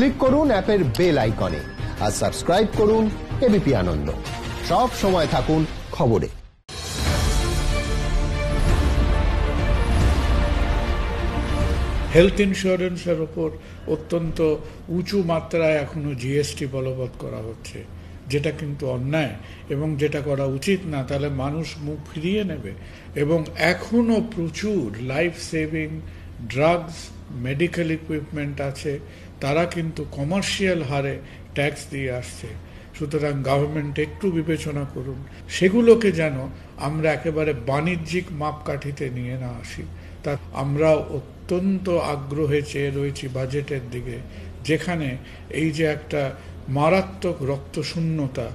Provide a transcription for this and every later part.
click করুন অ্যাপের bell আইকনে আর সাবস্ক্রাইব করুন এবিপি আনন্দ সব সময় থাকুন খবরে হেলথ ইন্স্যুরেন্সের ওপর অত্যন্ত উঁচু মাত্রায় এখনও জিএসটি বলবৎ করা হচ্ছে যেটা কিন্তু অন্যায় এবং যেটা করা উচিত না তাহলে মানুষ মুখ ফিরিয়ে নেবে এবং এখনও প্রচুর life saving drugs medical equipment আছে তারা কিন্তু কমার্শিয়াল হারে ট্যাক্স দিয়ে আসছে সুতরাং গভর্নমেন্ট একটু বিবেচনা করুন সেগুলোকে যেন আমরা একেবারে বাণিজ্যিক মাপকাঠিতে নিয়ে না আসি তা আমরা অত্যন্ত আগ্রহে চেয়ে রয়েছি বাজেটের দিকে যেখানে এই যে একটা মারাত্মক রক্তশূন্যতা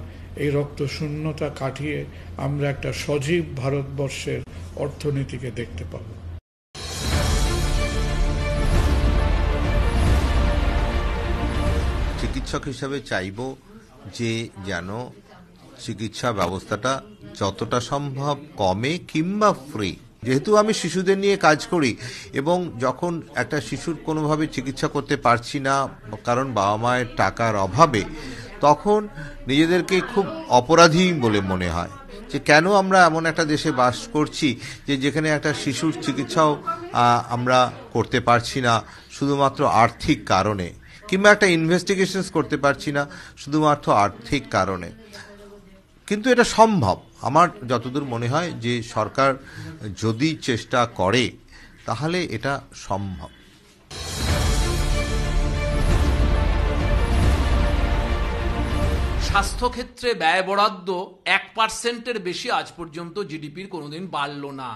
এই রক্তশূন্যতা কাটিয়ে আমরা একটা সজীব ভারতবর্ষের অর্থনীতিকে দেখতে পাবো চিকিৎসক হিসাবে চাইব যে যেন চিকিৎসা ব্যবস্থাটা যতটা সম্ভব কমে কিংবা ফ্রি যেহেতু আমি শিশুদের নিয়ে কাজ করি এবং যখন একটা শিশুর কোনোভাবে চিকিৎসা করতে পারছি না কারণ বাবা মায়ের টাকার অভাবে তখন নিজেদেরকে খুব অপরাধী বলে মনে হয় যে কেন আমরা এমন একটা দেশে বাস করছি যে যেখানে একটা শিশুর চিকিৎসাও আমরা করতে পারছি না শুধুমাত্র আর্থিক কারণে কিংবা একটা ইনভেস্টিগেশনস করতে পারছি না শুধুমাত্র আর্থিক কারণে কিন্তু এটা সম্ভব আমার যতদূর মনে হয় যে সরকার যদি চেষ্টা করে তাহলে এটা সম্ভব স্বাস্থ্যক্ষেত্রে ব্যয় বরাদ্দ এক পার্সেন্টের বেশি আজ পর্যন্ত জিডিপির কোনোদিন বাড়ল না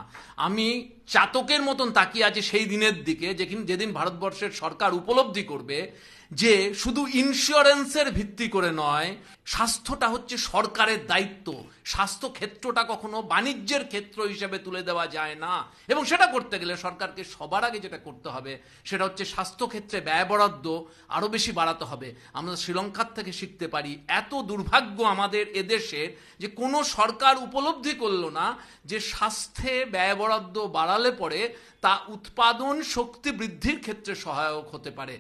আমি চাতকের মতন তাকিয়ে আছে সেই দিনের দিকে যেদিন যেদিন ভারতবর্ষের সরকার উপলব্ধি করবে যে শুধু ইন্স্যুরেন্সের ভিত্তি করে নয় স্বাস্থ্যটা হচ্ছে সরকারের দায়িত্ব স্বাস্থ্য ক্ষেত্রটা কখনো বাণিজ্যের ক্ষেত্র হিসেবে তুলে দেওয়া যায় না এবং সেটা করতে গেলে সরকারকে সবার আগে যেটা করতে হবে সেটা হচ্ছে স্বাস্থ্যক্ষেত্রে ব্যয় বরাদ্দ আরও বেশি বাড়াতে হবে আমরা শ্রীলঙ্কার থেকে শিখতে পারি এত দুর্ভাগ্য আমাদের এদেশের যে কোনো সরকার উপলব্ধি করল না যে স্বাস্থ্যে ব্যয় বরাদ্দ বাড়া বাড়ালে পরে তা উৎপাদন শক্তি বৃদ্ধির ক্ষেত্রে সহায়ক হতে পারে